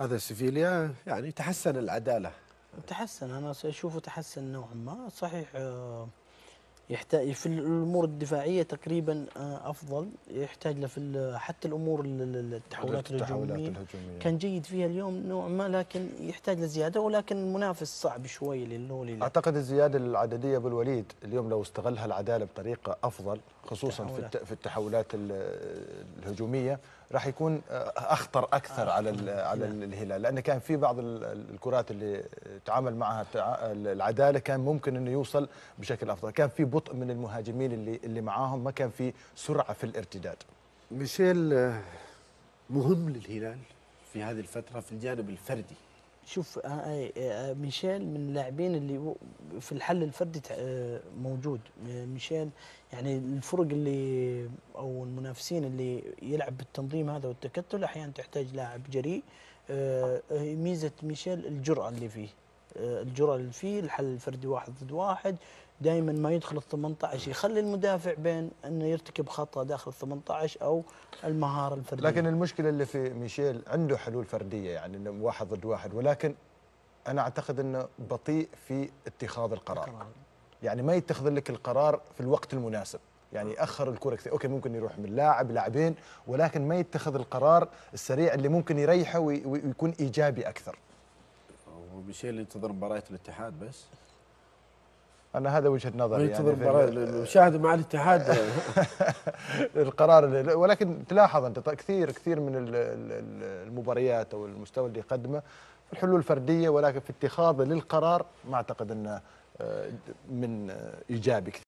هذا سيفيليا يعني تحسن العداله تحسن انا اشوفه تحسن نوعا ما صحيح آه، يحتاج في الامور الدفاعيه تقريبا آه، افضل يحتاج له في حتى الامور التحولات الهجوميه كان جيد فيها اليوم نوع ما لكن يحتاج لزياده ولكن المنافس صعب شوي للنولي اعتقد الزياده العدديه ابو الوليد اليوم لو استغلها العداله بطريقه افضل خصوصا التحولات. في التحولات الهجوميه راح يكون آه، اخطر اكثر آه. على على الهلال لان كان في بعض الكرات اللي تعامل معها العداله كان ممكن انه يوصل بشكل افضل كان في بطء من المهاجمين اللي اللي معاهم ما كان في سرعه في الارتداد ميشيل آه، مهم للهلال في هذه الفتره في الجانب الفردي شوف آه، آه، ميشيل من اللاعبين اللي في الحل الفردي موجود ميشيل يعني الفرق اللي او المنافسين اللي يلعب بالتنظيم هذا والتكتل احيانا تحتاج لاعب جريء ميزه ميشيل الجرأه اللي فيه الجرى اللي فيه الحل الفردي واحد ضد واحد دائما ما يدخل ال 18 يخلي المدافع بين انه يرتكب خطا داخل ال 18 او المهاره الفرديه لكن المشكله اللي في ميشيل عنده حلول فرديه يعني انه واحد ضد واحد ولكن انا اعتقد انه بطيء في اتخاذ القرار, القرار. يعني ما يتخذ لك القرار في الوقت المناسب يعني اخر الكره كثير اوكي ممكن يروح من لاعب لاعبين ولكن ما يتخذ القرار السريع اللي ممكن يريحه ويكون ايجابي اكثر بيصير ينتظر مباراه الاتحاد بس انا هذا وجهه نظري يعني ينتظر يعني مباراه شاهد مع الاتحاد القرار ولكن تلاحظ انت طيب، كثير كثير من المباريات او المستوى اللي يقدمه في الحلول الفرديه ولكن في اتخاذه للقرار ما اعتقد انه آه، من آه، ايجابي كثير